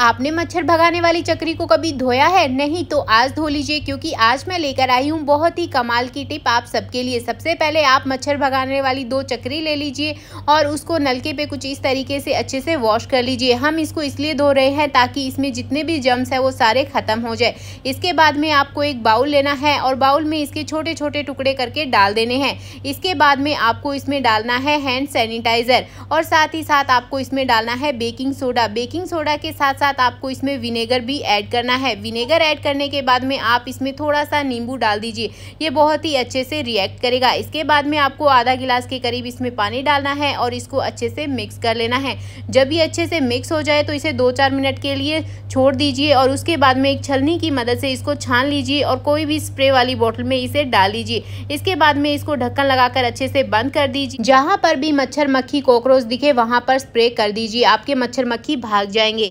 आपने मच्छर भगाने वाली चक्री को कभी धोया है नहीं तो आज धो लीजिए क्योंकि आज मैं लेकर आई हूँ बहुत ही कमाल की टिप आप सबके लिए सबसे पहले आप मच्छर भगाने वाली दो चक्री ले लीजिए और उसको नलके पे कुछ इस तरीके से अच्छे से वॉश कर लीजिए हम इसको इसलिए धो रहे हैं ताकि इसमें जितने भी जम्स हैं वो सारे ख़त्म हो जाए इसके बाद में आपको एक बाउल लेना है और बाउल में इसके छोटे छोटे टुकड़े करके डाल देने हैं इसके बाद में आपको इसमें डालना है हैंड सैनिटाइज़र और साथ ही साथ आपको इसमें डालना है बेकिंग सोडा बेकिंग सोडा के साथ साथ साथ आपको इसमें विनेगर भी ऐड करना है विनेगर ऐड करने के बाद में आप इसमें थोड़ा सा नींबू डाल दीजिए ये बहुत ही अच्छे से रिएक्ट करेगा इसके बाद में आपको आधा गिलास के करीब इसमें पानी डालना है और इसको अच्छे से मिक्स कर लेना है जब ये अच्छे से मिक्स हो जाए तो इसे दो चार मिनट के लिए छोड़ दीजिए और उसके बाद में एक छलनी की मदद से इसको छान लीजिए और कोई भी स्प्रे वाली बोतल में इसे डाल लीजिए इसके बाद में इसको ढक्कन लगाकर अच्छे से बंद कर दीजिए जहाँ पर भी मच्छर मक्खी कॉकरोच दिखे वहाँ पर स्प्रे कर दीजिए आपके मच्छर मक्खी भाग जाएंगे